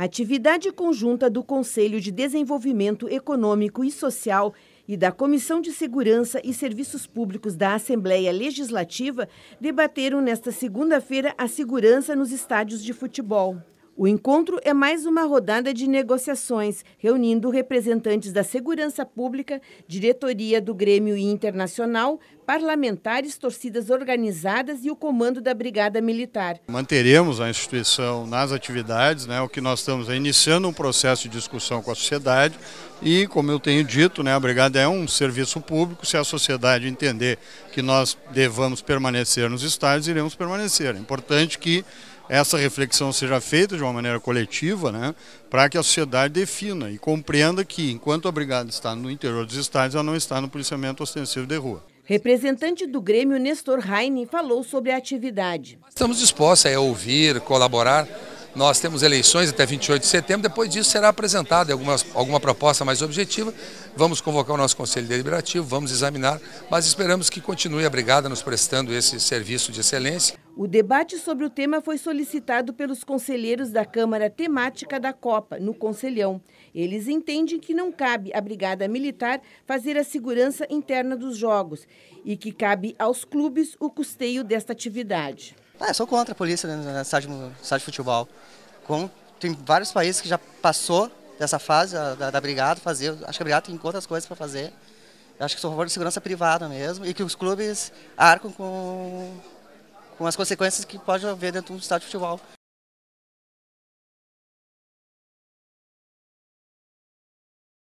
A atividade conjunta do Conselho de Desenvolvimento Econômico e Social e da Comissão de Segurança e Serviços Públicos da Assembleia Legislativa debateram nesta segunda-feira a segurança nos estádios de futebol. O encontro é mais uma rodada de negociações, reunindo representantes da segurança pública, diretoria do Grêmio Internacional, parlamentares, torcidas organizadas e o comando da Brigada Militar. Manteremos a instituição nas atividades, né, o que nós estamos é iniciando um processo de discussão com a sociedade e, como eu tenho dito, né, a Brigada é um serviço público, se a sociedade entender que nós devamos permanecer nos estádios, iremos permanecer. É importante que essa reflexão seja feita de uma maneira coletiva, né, para que a sociedade defina e compreenda que, enquanto a brigada está no interior dos estádios, ela não está no policiamento ostensivo de rua. Representante do Grêmio, Nestor Heine, falou sobre a atividade. Estamos dispostos a ouvir, colaborar nós temos eleições até 28 de setembro, depois disso será apresentada alguma, alguma proposta mais objetiva. Vamos convocar o nosso Conselho Deliberativo, vamos examinar, mas esperamos que continue a Brigada nos prestando esse serviço de excelência. O debate sobre o tema foi solicitado pelos conselheiros da Câmara Temática da Copa, no Conselhão. Eles entendem que não cabe à Brigada Militar fazer a segurança interna dos jogos e que cabe aos clubes o custeio desta atividade. Ah, eu sou contra a polícia no estádio, estádio de futebol. Como tem vários países que já passou dessa fase da, da brigada fazer. Acho que a brigada tem outras coisas para fazer. Eu acho que sou a favor de segurança privada mesmo e que os clubes arcam com, com as consequências que pode haver dentro de um estádio de futebol.